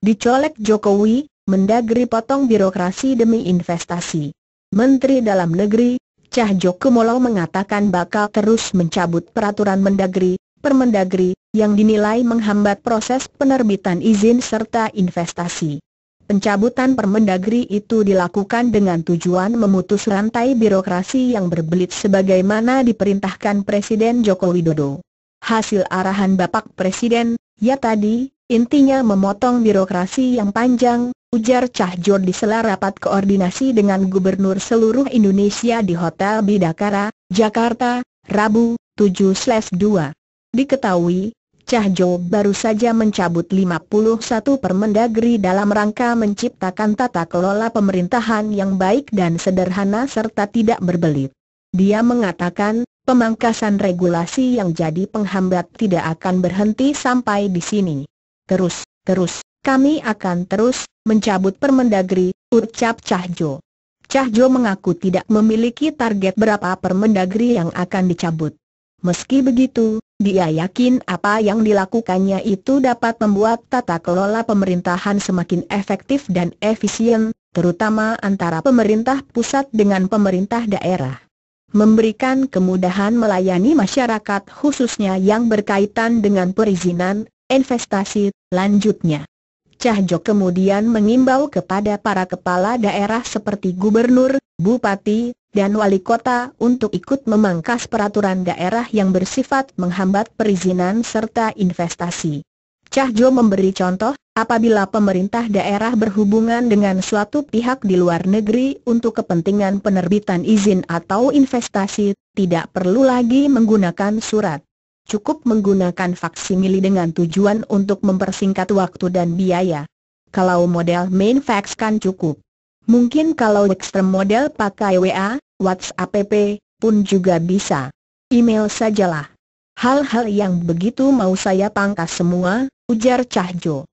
Dicolek Jokowi, mendagri potong birokrasi demi investasi. Menteri Dalam Negeri, Cah Joko mengatakan bakal terus mencabut peraturan mendagri, permendagri, yang dinilai menghambat proses penerbitan izin serta investasi. Pencabutan permendagri itu dilakukan dengan tujuan memutus rantai birokrasi yang berbelit sebagaimana diperintahkan Presiden Joko Widodo. Hasil arahan Bapak Presiden, ya tadi, Intinya memotong birokrasi yang panjang, ujar Cah Jor di sela rapat koordinasi dengan Gubernur seluruh Indonesia di Hotel Bidakara, Jakarta, Rabu, 7-2. Diketahui, Cah Jo baru saja mencabut 51 permendagri dalam rangka menciptakan tata kelola pemerintahan yang baik dan sederhana serta tidak berbelit. Dia mengatakan, pemangkasan regulasi yang jadi penghambat tidak akan berhenti sampai di sini terus, terus, kami akan terus, mencabut permendagri, ucap Cahjo. Cahjo mengaku tidak memiliki target berapa permendagri yang akan dicabut. Meski begitu, dia yakin apa yang dilakukannya itu dapat membuat tata kelola pemerintahan semakin efektif dan efisien, terutama antara pemerintah pusat dengan pemerintah daerah. Memberikan kemudahan melayani masyarakat khususnya yang berkaitan dengan perizinan, investasi, lanjutnya. Cahjo kemudian mengimbau kepada para kepala daerah seperti gubernur, bupati, dan wali kota untuk ikut memangkas peraturan daerah yang bersifat menghambat perizinan serta investasi. Cahjo memberi contoh, apabila pemerintah daerah berhubungan dengan suatu pihak di luar negeri untuk kepentingan penerbitan izin atau investasi, tidak perlu lagi menggunakan surat cukup menggunakan faksimili dengan tujuan untuk mempersingkat waktu dan biaya. Kalau model main fax kan cukup. Mungkin kalau ekstrem model pakai WA, WhatsApp PP, pun juga bisa. Email sajalah. Hal-hal yang begitu mau saya pangkas semua, ujar Cahjo.